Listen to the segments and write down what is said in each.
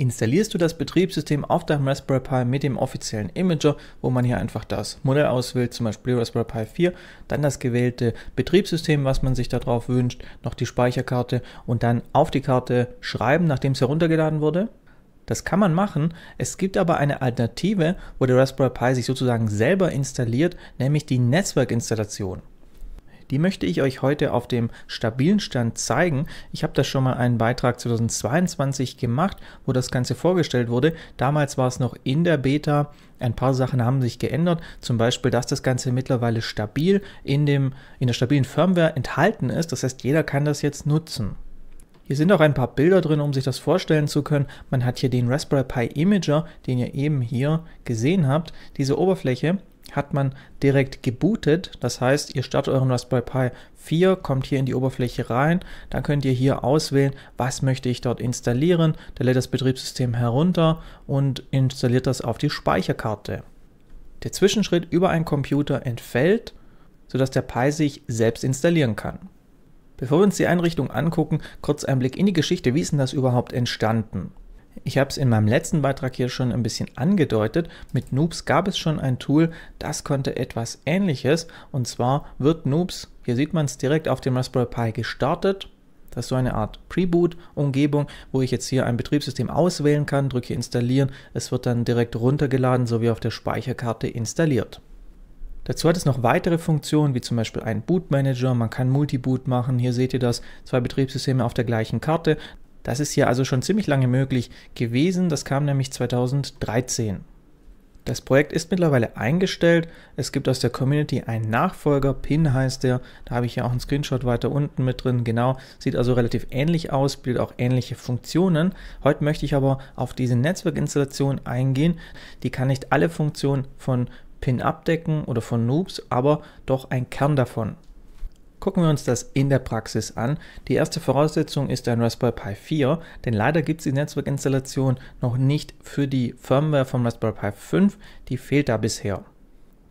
installierst du das Betriebssystem auf deinem Raspberry Pi mit dem offiziellen Imager, wo man hier einfach das Modell auswählt, zum Beispiel Raspberry Pi 4, dann das gewählte Betriebssystem, was man sich darauf wünscht, noch die Speicherkarte und dann auf die Karte schreiben, nachdem es heruntergeladen wurde. Das kann man machen. Es gibt aber eine Alternative, wo der Raspberry Pi sich sozusagen selber installiert, nämlich die Netzwerkinstallation die möchte ich euch heute auf dem stabilen Stand zeigen. Ich habe da schon mal einen Beitrag 2022 gemacht, wo das Ganze vorgestellt wurde. Damals war es noch in der Beta. Ein paar Sachen haben sich geändert, zum Beispiel, dass das Ganze mittlerweile stabil in, dem, in der stabilen Firmware enthalten ist. Das heißt, jeder kann das jetzt nutzen. Hier sind auch ein paar Bilder drin, um sich das vorstellen zu können. Man hat hier den Raspberry Pi Imager, den ihr eben hier gesehen habt. Diese Oberfläche hat man direkt gebootet. Das heißt, ihr startet euren Raspberry Pi 4, kommt hier in die Oberfläche rein. Dann könnt ihr hier auswählen, was möchte ich dort installieren. Der lädt das Betriebssystem herunter und installiert das auf die Speicherkarte. Der Zwischenschritt über einen Computer entfällt, sodass der Pi sich selbst installieren kann. Bevor wir uns die Einrichtung angucken, kurz ein Blick in die Geschichte. Wie ist denn das überhaupt entstanden? Ich habe es in meinem letzten Beitrag hier schon ein bisschen angedeutet. Mit Noobs gab es schon ein Tool, das konnte etwas ähnliches. Und zwar wird Noobs, hier sieht man es direkt auf dem Raspberry Pi gestartet. Das ist so eine Art Preboot-Umgebung, wo ich jetzt hier ein Betriebssystem auswählen kann, drücke installieren. Es wird dann direkt runtergeladen sowie auf der Speicherkarte installiert. Dazu hat es noch weitere Funktionen, wie zum Beispiel einen Bootmanager, man kann Multiboot machen, hier seht ihr das, zwei Betriebssysteme auf der gleichen Karte. Das ist hier also schon ziemlich lange möglich gewesen, das kam nämlich 2013. Das Projekt ist mittlerweile eingestellt. Es gibt aus der Community einen Nachfolger, Pin heißt der. Da habe ich ja auch einen Screenshot weiter unten mit drin. Genau, sieht also relativ ähnlich aus, bildet auch ähnliche Funktionen. Heute möchte ich aber auf diese Netzwerkinstallation eingehen. Die kann nicht alle Funktionen von pin abdecken oder von Noobs, aber doch ein Kern davon. Gucken wir uns das in der Praxis an. Die erste Voraussetzung ist ein Raspberry Pi 4, denn leider gibt es die Netzwerkinstallation noch nicht für die Firmware vom Raspberry Pi 5, die fehlt da bisher.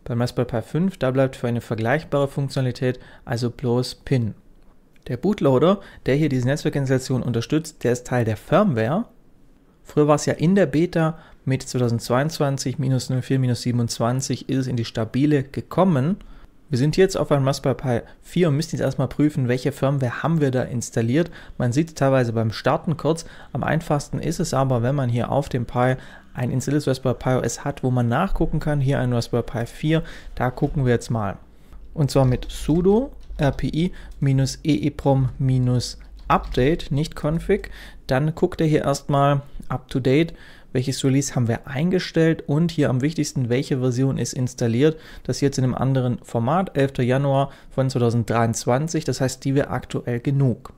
Beim Raspberry Pi 5, da bleibt für eine vergleichbare Funktionalität also bloß Pin. Der Bootloader, der hier diese Netzwerkinstallation unterstützt, der ist Teil der Firmware. Früher war es ja in der Beta mit 2022 minus 04 minus 27 ist es in die stabile gekommen. Wir sind jetzt auf einem Raspberry Pi 4 und müssen jetzt erstmal prüfen, welche Firmware haben wir da installiert. Man sieht es teilweise beim Starten kurz. Am einfachsten ist es aber, wenn man hier auf dem Pi ein installiertes Raspberry Pi OS hat, wo man nachgucken kann. Hier ein Raspberry Pi 4, da gucken wir jetzt mal. Und zwar mit sudo rpi-eeprom-update, nicht config. Dann guckt er hier erstmal up to date welches Release haben wir eingestellt und hier am wichtigsten, welche Version ist installiert. Das ist jetzt in einem anderen Format, 11. Januar von 2023, das heißt, die wäre aktuell genug.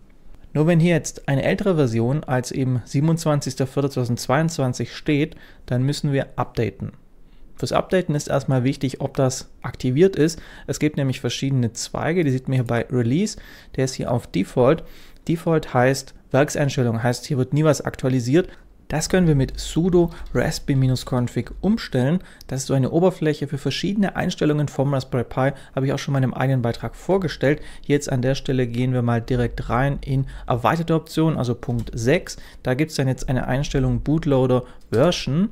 Nur wenn hier jetzt eine ältere Version als eben 27.04.2022 steht, dann müssen wir updaten. Fürs Updaten ist erstmal wichtig, ob das aktiviert ist. Es gibt nämlich verschiedene Zweige, die sieht man hier bei Release, der ist hier auf Default. Default heißt Werkseinstellung, heißt hier wird nie was aktualisiert. Das können wir mit sudo raspi-config umstellen. Das ist so eine Oberfläche für verschiedene Einstellungen vom Raspberry Pi, habe ich auch schon mal in meinem eigenen Beitrag vorgestellt. Jetzt an der Stelle gehen wir mal direkt rein in erweiterte Optionen, also Punkt 6. Da gibt es dann jetzt eine Einstellung Bootloader Version.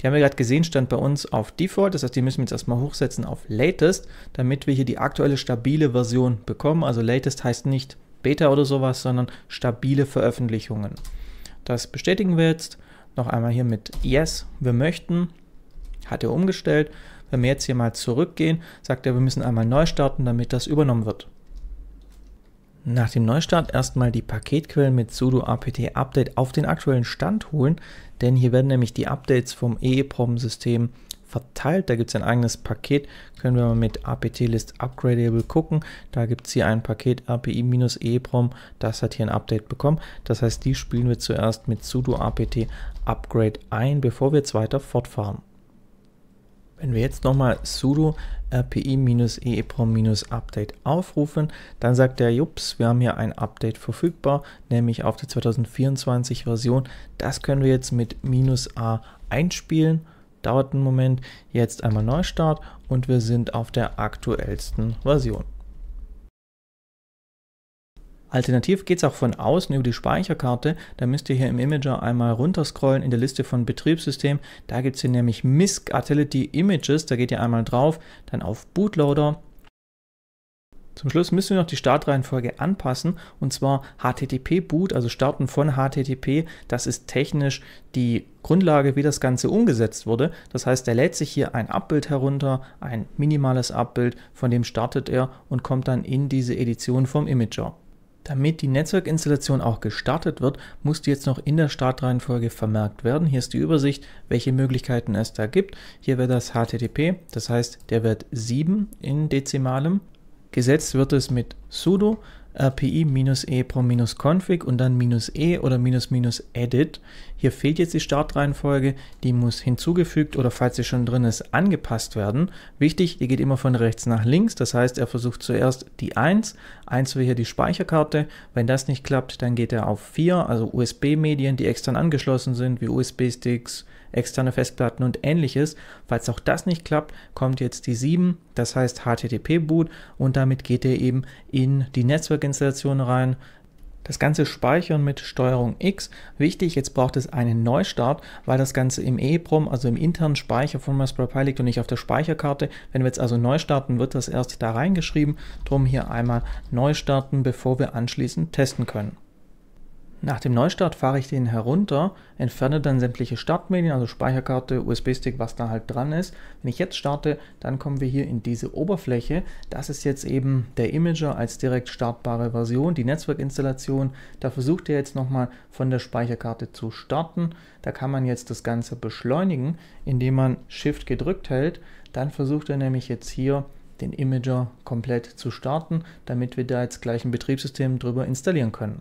Die haben wir gerade gesehen, stand bei uns auf Default. Das heißt, die müssen wir jetzt erstmal hochsetzen auf Latest, damit wir hier die aktuelle stabile Version bekommen. Also Latest heißt nicht Beta oder sowas, sondern stabile Veröffentlichungen das bestätigen willst, noch einmal hier mit Yes, wir möchten, hat er umgestellt. Wenn wir jetzt hier mal zurückgehen, sagt er, wir müssen einmal neu starten, damit das übernommen wird. Nach dem Neustart erstmal die Paketquellen mit sudo apt update auf den aktuellen Stand holen, denn hier werden nämlich die Updates vom EEPROM-System verteilt. Da gibt es ein eigenes Paket, können wir mal mit apt-list upgradable gucken. Da gibt es hier ein Paket api-ebrom, das hat hier ein Update bekommen. Das heißt, die spielen wir zuerst mit sudo apt upgrade ein, bevor wir jetzt weiter fortfahren. Wenn wir jetzt nochmal sudo rpi-eeprom-update aufrufen, dann sagt er, jups, wir haben hier ein Update verfügbar, nämlich auf die 2024 Version. Das können wir jetzt mit minus a einspielen Dauert einen Moment. Jetzt einmal Neustart und wir sind auf der aktuellsten Version. Alternativ geht es auch von außen über die Speicherkarte. Da müsst ihr hier im Imager einmal runterscrollen in der Liste von Betriebssystem. Da gibt es hier nämlich MISC Utility Images. Da geht ihr einmal drauf, dann auf Bootloader zum Schluss müssen wir noch die Startreihenfolge anpassen und zwar HTTP Boot, also Starten von HTTP. Das ist technisch die Grundlage, wie das Ganze umgesetzt wurde. Das heißt, er lädt sich hier ein Abbild herunter, ein minimales Abbild, von dem startet er und kommt dann in diese Edition vom Imager. Damit die Netzwerkinstallation auch gestartet wird, muss die jetzt noch in der Startreihenfolge vermerkt werden. Hier ist die Übersicht, welche Möglichkeiten es da gibt. Hier wäre das HTTP, das heißt, der Wert 7 in Dezimalem. Gesetzt wird es mit sudo rpi-eprom-config e und dann -e oder -edit. Hier fehlt jetzt die Startreihenfolge, die muss hinzugefügt oder falls sie schon drin ist, angepasst werden. Wichtig, die geht immer von rechts nach links, das heißt, er versucht zuerst die 1, 1 wäre hier die Speicherkarte, wenn das nicht klappt, dann geht er auf 4, also USB-Medien, die extern angeschlossen sind, wie USB-Sticks, externe Festplatten und ähnliches. Falls auch das nicht klappt, kommt jetzt die 7, das heißt HTTP-Boot und damit geht ihr eben in die Netzwerkinstallation rein. Das Ganze speichern mit Steuerung X. Wichtig, jetzt braucht es einen Neustart, weil das Ganze im EEPROM, also im internen Speicher von MySQL liegt und nicht auf der Speicherkarte. Wenn wir jetzt also neu starten, wird das erst da reingeschrieben. Drum hier einmal neu starten, bevor wir anschließend testen können. Nach dem Neustart fahre ich den herunter, entferne dann sämtliche Startmedien, also Speicherkarte, USB-Stick, was da halt dran ist. Wenn ich jetzt starte, dann kommen wir hier in diese Oberfläche. Das ist jetzt eben der Imager als direkt startbare Version, die Netzwerkinstallation. Da versucht er jetzt nochmal von der Speicherkarte zu starten. Da kann man jetzt das Ganze beschleunigen, indem man Shift gedrückt hält. Dann versucht er nämlich jetzt hier den Imager komplett zu starten, damit wir da jetzt gleich ein Betriebssystem drüber installieren können.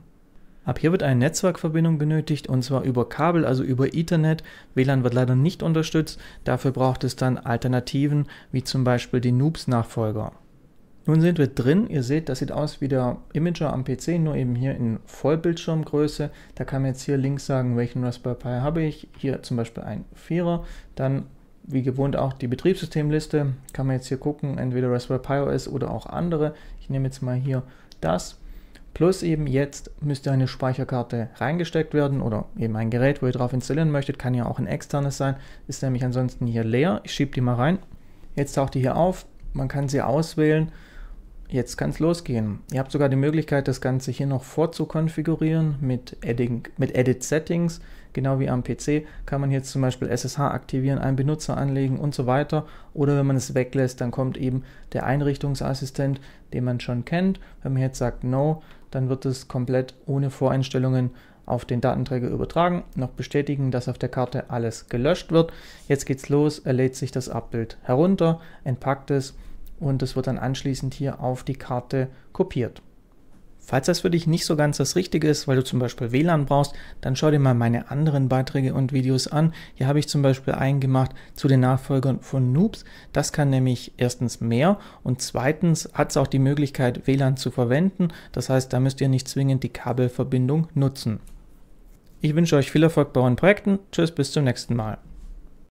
Ab hier wird eine Netzwerkverbindung benötigt und zwar über Kabel, also über Ethernet. WLAN wird leider nicht unterstützt, dafür braucht es dann Alternativen wie zum Beispiel die Noobs-Nachfolger. Nun sind wir drin, ihr seht, das sieht aus wie der Imager am PC, nur eben hier in Vollbildschirmgröße. Da kann man jetzt hier links sagen, welchen Raspberry Pi habe ich, hier zum Beispiel ein Vierer, dann wie gewohnt auch die Betriebssystemliste, kann man jetzt hier gucken, entweder Raspberry Pi OS oder auch andere. Ich nehme jetzt mal hier das Plus eben jetzt müsste eine Speicherkarte reingesteckt werden oder eben ein Gerät, wo ihr drauf installieren möchtet, kann ja auch ein externes sein, ist nämlich ansonsten hier leer. Ich schiebe die mal rein. Jetzt taucht die hier auf, man kann sie auswählen. Jetzt kann es losgehen. Ihr habt sogar die Möglichkeit, das Ganze hier noch vorzukonfigurieren mit, Edding, mit Edit Settings. Genau wie am PC kann man jetzt zum Beispiel SSH aktivieren, einen Benutzer anlegen und so weiter. Oder wenn man es weglässt, dann kommt eben der Einrichtungsassistent, den man schon kennt. Wenn man jetzt sagt No, dann wird es komplett ohne Voreinstellungen auf den Datenträger übertragen, noch bestätigen, dass auf der Karte alles gelöscht wird. Jetzt geht's los, er lädt sich das Abbild herunter, entpackt es und es wird dann anschließend hier auf die Karte kopiert. Falls das für dich nicht so ganz das Richtige ist, weil du zum Beispiel WLAN brauchst, dann schau dir mal meine anderen Beiträge und Videos an. Hier habe ich zum Beispiel einen gemacht zu den Nachfolgern von Noobs. Das kann nämlich erstens mehr und zweitens hat es auch die Möglichkeit, WLAN zu verwenden. Das heißt, da müsst ihr nicht zwingend die Kabelverbindung nutzen. Ich wünsche euch viel Erfolg bei euren Projekten. Tschüss, bis zum nächsten Mal.